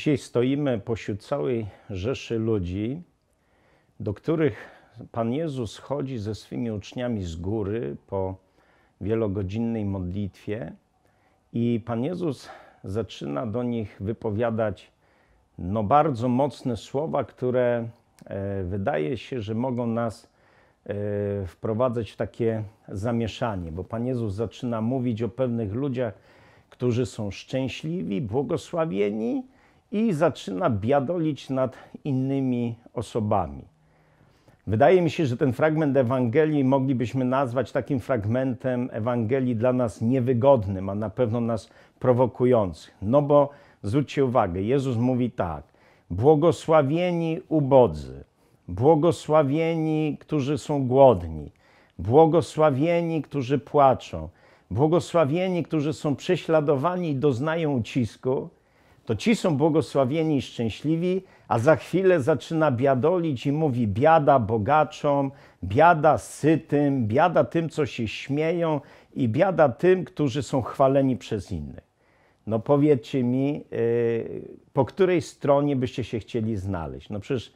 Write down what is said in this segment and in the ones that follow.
Dzisiaj stoimy pośród całej rzeszy ludzi, do których Pan Jezus chodzi ze swymi uczniami z góry po wielogodzinnej modlitwie i Pan Jezus zaczyna do nich wypowiadać no bardzo mocne słowa, które e, wydaje się, że mogą nas e, wprowadzać w takie zamieszanie, bo Pan Jezus zaczyna mówić o pewnych ludziach, którzy są szczęśliwi, błogosławieni, i zaczyna biadolić nad innymi osobami. Wydaje mi się, że ten fragment Ewangelii moglibyśmy nazwać takim fragmentem Ewangelii dla nas niewygodnym, a na pewno nas prowokującym. No bo zwróćcie uwagę, Jezus mówi tak: Błogosławieni ubodzy, błogosławieni, którzy są głodni, błogosławieni, którzy płaczą, błogosławieni, którzy są prześladowani i doznają ucisku to ci są błogosławieni i szczęśliwi, a za chwilę zaczyna biadolić i mówi biada bogaczom, biada sytym, biada tym, co się śmieją i biada tym, którzy są chwaleni przez innych. No powiedzcie mi, y, po której stronie byście się chcieli znaleźć? No przecież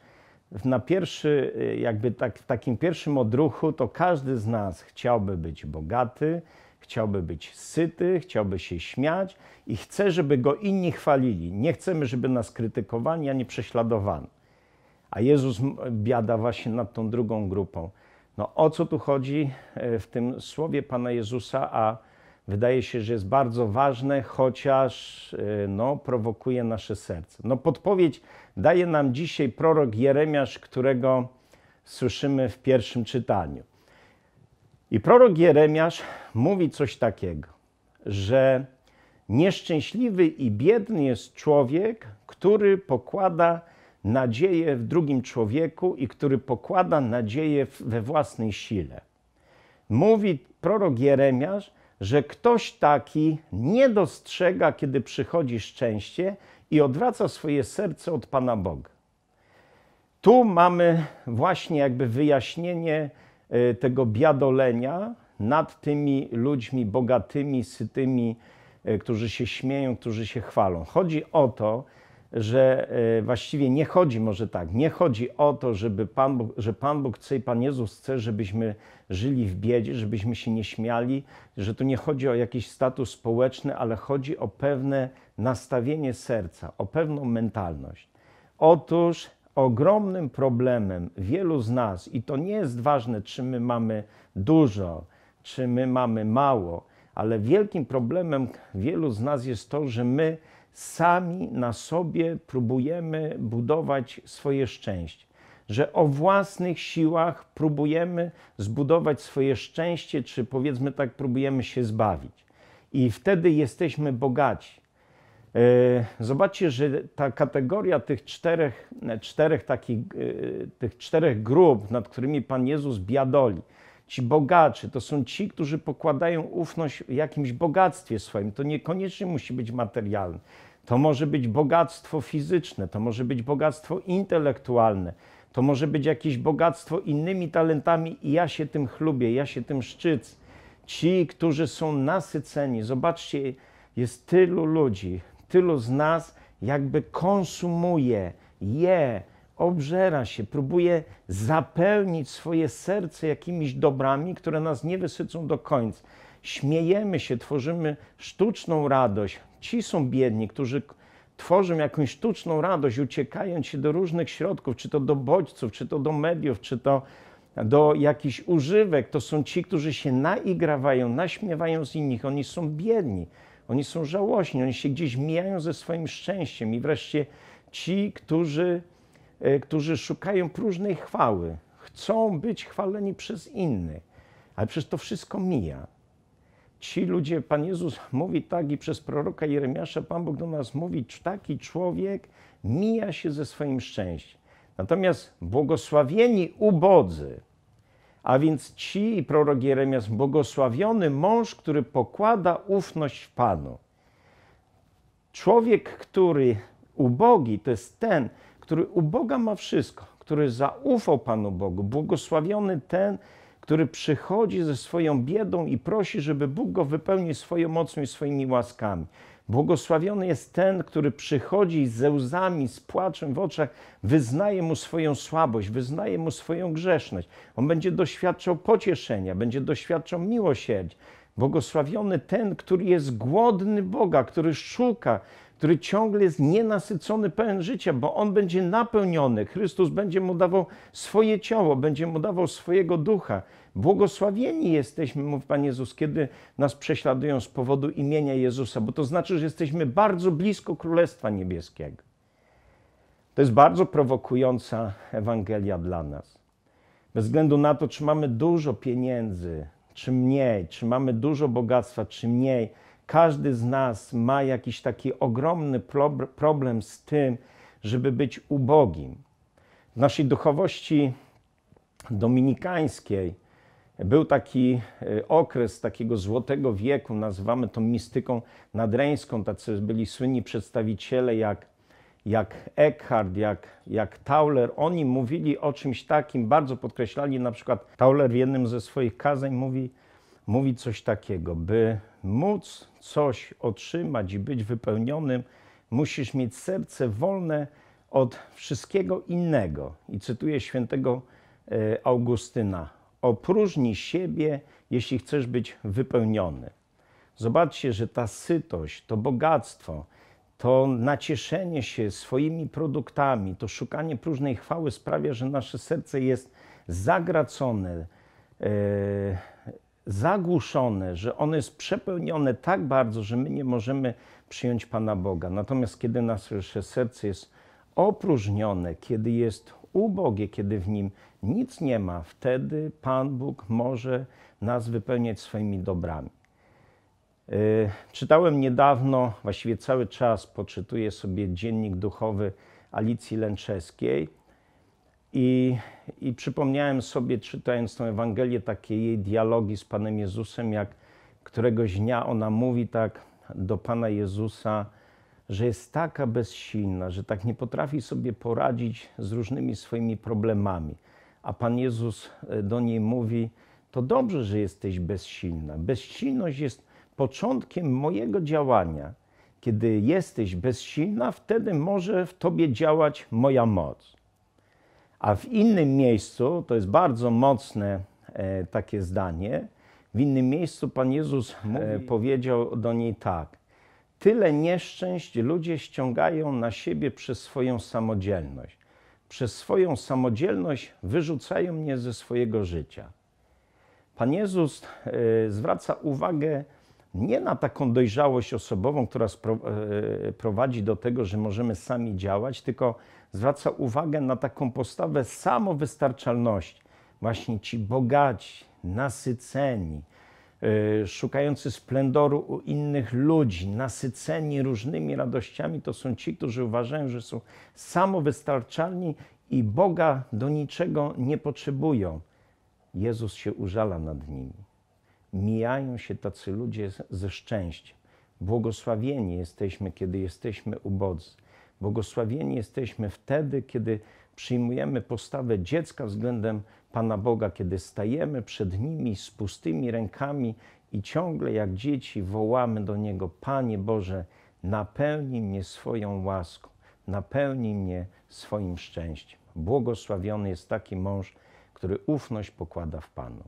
na pierwszy, y, jakby tak, w takim pierwszym odruchu to każdy z nas chciałby być bogaty, chciałby być syty, chciałby się śmiać i chce, żeby go inni chwalili. Nie chcemy, żeby nas krytykowali ani prześladowano. A Jezus biada właśnie nad tą drugą grupą. No o co tu chodzi e, w tym słowie Pana Jezusa, a wydaje się, że jest bardzo ważne, chociaż e, no, prowokuje nasze serce. No podpowiedź daje nam dzisiaj prorok Jeremiasz, którego słyszymy w pierwszym czytaniu. I prorok Jeremiasz mówi coś takiego, że nieszczęśliwy i biedny jest człowiek, który pokłada nadzieję w drugim człowieku i który pokłada nadzieję we własnej sile. Mówi prorok Jeremiasz, że ktoś taki nie dostrzega, kiedy przychodzi szczęście i odwraca swoje serce od Pana Boga. Tu mamy właśnie jakby wyjaśnienie Y, tego biadolenia nad tymi ludźmi bogatymi, sytymi, y, którzy się śmieją, którzy się chwalą. Chodzi o to, że y, właściwie nie chodzi, może tak, nie chodzi o to, żeby Pan Bóg, że Pan Bóg chce i Pan Jezus chce, żebyśmy żyli w biedzie, żebyśmy się nie śmiali, że tu nie chodzi o jakiś status społeczny, ale chodzi o pewne nastawienie serca, o pewną mentalność. Otóż ogromnym problemem wielu z nas, i to nie jest ważne, czy my mamy dużo, czy my mamy mało, ale wielkim problemem wielu z nas jest to, że my sami na sobie próbujemy budować swoje szczęście. Że o własnych siłach próbujemy zbudować swoje szczęście, czy powiedzmy tak, próbujemy się zbawić. I wtedy jesteśmy bogaci E, zobaczcie, że ta kategoria tych czterech, czterech takich, e, tych czterech grup, nad którymi Pan Jezus biadoli, ci bogaczy, to są ci, którzy pokładają ufność w jakimś bogactwie swoim. To niekoniecznie musi być materialne. To może być bogactwo fizyczne, to może być bogactwo intelektualne, to może być jakieś bogactwo innymi talentami i ja się tym chlubię, ja się tym szczycę. Ci, którzy są nasyceni, zobaczcie, jest tylu ludzi, tylu z nas jakby konsumuje, je, obżera się, próbuje zapełnić swoje serce jakimiś dobrami, które nas nie wysycą do końca. Śmiejemy się, tworzymy sztuczną radość. Ci są biedni, którzy tworzą jakąś sztuczną radość, uciekając się do różnych środków, czy to do bodźców, czy to do mediów, czy to do jakichś używek. To są ci, którzy się naigrawają, naśmiewają z innych. Oni są biedni. Oni są żałośni, oni się gdzieś mijają ze swoim szczęściem i wreszcie ci, którzy, e, którzy szukają próżnej chwały, chcą być chwaleni przez innych, ale przez to wszystko mija. Ci ludzie, Pan Jezus mówi tak i przez proroka Jeremiasza Pan Bóg do nas mówi, taki człowiek mija się ze swoim szczęściem. Natomiast błogosławieni ubodzy, a więc ci, i prorok Jeremias, błogosławiony mąż, który pokłada ufność w Panu. Człowiek, który ubogi, to jest ten, który u Boga ma wszystko, który zaufał Panu Bogu. Błogosławiony ten, który przychodzi ze swoją biedą i prosi, żeby Bóg go wypełnił swoją mocą i swoimi łaskami. Błogosławiony jest ten, który przychodzi ze łzami, z płaczem w oczach, wyznaje mu swoją słabość, wyznaje mu swoją grzeszność. On będzie doświadczał pocieszenia, będzie doświadczał miłosierdzia. Błogosławiony ten, który jest głodny Boga, który szuka, który ciągle jest nienasycony, pełen życia, bo on będzie napełniony. Chrystus będzie mu dawał swoje ciało, będzie mu dawał swojego ducha. Błogosławieni jesteśmy, mówi Pan Jezus, kiedy nas prześladują z powodu imienia Jezusa, bo to znaczy, że jesteśmy bardzo blisko Królestwa Niebieskiego. To jest bardzo prowokująca Ewangelia dla nas. Bez względu na to, czy mamy dużo pieniędzy, czy mniej, czy mamy dużo bogactwa, czy mniej, każdy z nas ma jakiś taki ogromny problem z tym, żeby być ubogim. W naszej duchowości dominikańskiej był taki e, okres takiego złotego wieku, nazywamy to mistyką nadreńską. Tacy byli słynni przedstawiciele jak, jak Eckhart, jak, jak Tauler. Oni mówili o czymś takim, bardzo podkreślali na przykład Tauler w jednym ze swoich kazań mówi – mówi coś takiego: by móc coś otrzymać i być wypełnionym, musisz mieć serce wolne od wszystkiego innego. I cytuję świętego e, Augustyna: Opróżnij siebie, jeśli chcesz być wypełniony. Zobaczcie, że ta sytość, to bogactwo, to nacieszenie się swoimi produktami, to szukanie próżnej chwały sprawia, że nasze serce jest zagracone. Yy, zagłuszone, że ono jest przepełnione tak bardzo, że my nie możemy przyjąć Pana Boga. Natomiast kiedy nasze serce jest opróżnione, kiedy jest ubogie, kiedy w nim nic nie ma, wtedy Pan Bóg może nas wypełniać swoimi dobrami. Yy, czytałem niedawno, właściwie cały czas poczytuję sobie dziennik duchowy Alicji Lęczeskiej, i, I przypomniałem sobie, czytając tę Ewangelię, takie jej dialogi z Panem Jezusem, jak któregoś dnia ona mówi tak do Pana Jezusa, że jest taka bezsilna, że tak nie potrafi sobie poradzić z różnymi swoimi problemami. A Pan Jezus e, do niej mówi: To dobrze, że jesteś bezsilna. Bezsilność jest początkiem mojego działania. Kiedy jesteś bezsilna, wtedy może w tobie działać moja moc. A w innym miejscu, to jest bardzo mocne e, takie zdanie, w innym miejscu Pan Jezus e, powiedział do niej tak. Tyle nieszczęść ludzie ściągają na siebie przez swoją samodzielność. Przez swoją samodzielność wyrzucają mnie ze swojego życia. Pan Jezus e, zwraca uwagę nie na taką dojrzałość osobową, która e, prowadzi do tego, że możemy sami działać, tylko zwraca uwagę na taką postawę samowystarczalności. Właśnie ci bogaci, nasyceni, e, szukający splendoru u innych ludzi, nasyceni różnymi radościami, to są ci, którzy uważają, że są samowystarczalni i Boga do niczego nie potrzebują. Jezus się użala nad nimi mijają się tacy ludzie ze szczęściem. Błogosławieni jesteśmy, kiedy jesteśmy ubodzy. Błogosławieni jesteśmy wtedy, kiedy przyjmujemy postawę dziecka względem Pana Boga, kiedy stajemy przed Nimi z pustymi rękami i ciągle jak dzieci wołamy do Niego: Panie Boże, napełnij mnie swoją łaską, napełnij mnie swoim szczęściem. Błogosławiony jest taki mąż, który ufność pokłada w Panu.